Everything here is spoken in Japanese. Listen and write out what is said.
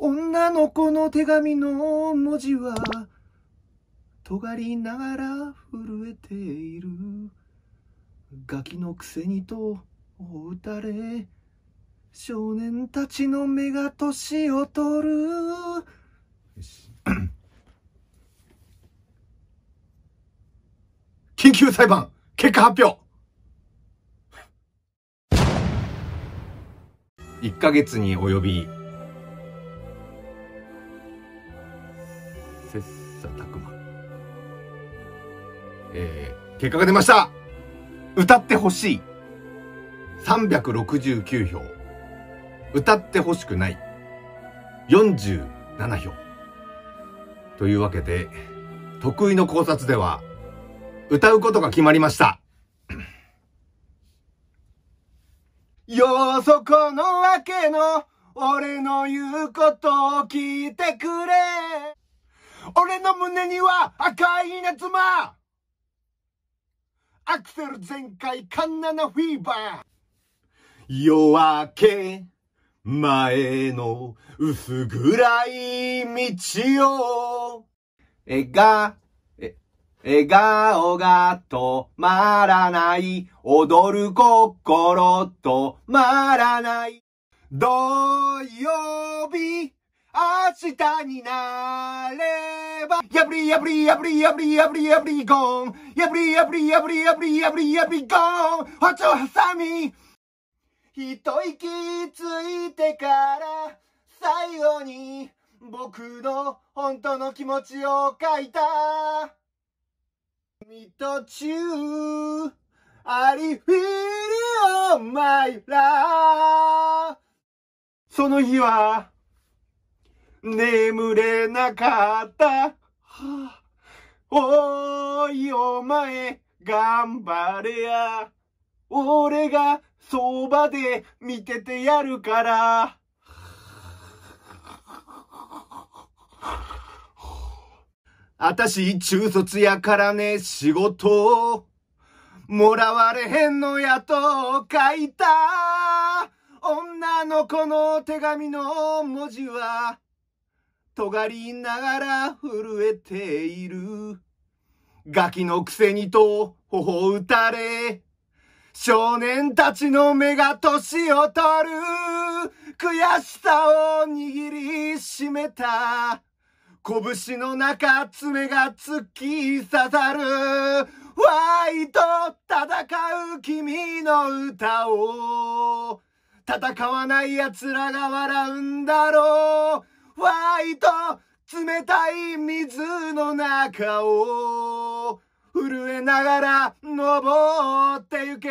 女の子の手紙の文字は、尖りながら震えている。ガキのくせにと、打たれ。少年たちの目が年を取る。緊急裁判、結果発表1ヶ月に及び切磋琢磨。えー、結果が出ました歌ってほしい !369 票。歌ってほしくない47票。というわけで、得意の考察では、歌うことが決まりました。よそこのわけの、俺の言うことを聞いてくれ。俺の胸には赤い稲妻アクセル全開カンナナフィーバー夜明け前の薄暗い道を笑顔笑顔が止まらない。踊る心止まらない。どう日になれば、やぶりやぶりやぶりやぶりやぶりやぶりゴン。やぶりやぶりやぶりやぶりやぶりやぶりゴン。包丁はさみ。一息ついてから最後に僕の本当の気持ちを書いた。君と中、ありフィリオマイラその日は眠れなかった。はあ、おい、お前、頑張れや。俺がそばで見ててやるから。あたし中卒やからね、仕事もらわれへんのやと書いた。女の子の手紙の文字は尖りながら震えている。ガキのくせにと頬打たれ、少年たちの目が年を取る。悔しさを握りしめた。拳の中爪が突き刺さる。ワイト戦う君の歌を。戦わない奴らが笑うんだろう。わいと冷たい水の中を震えながら登ってゆけ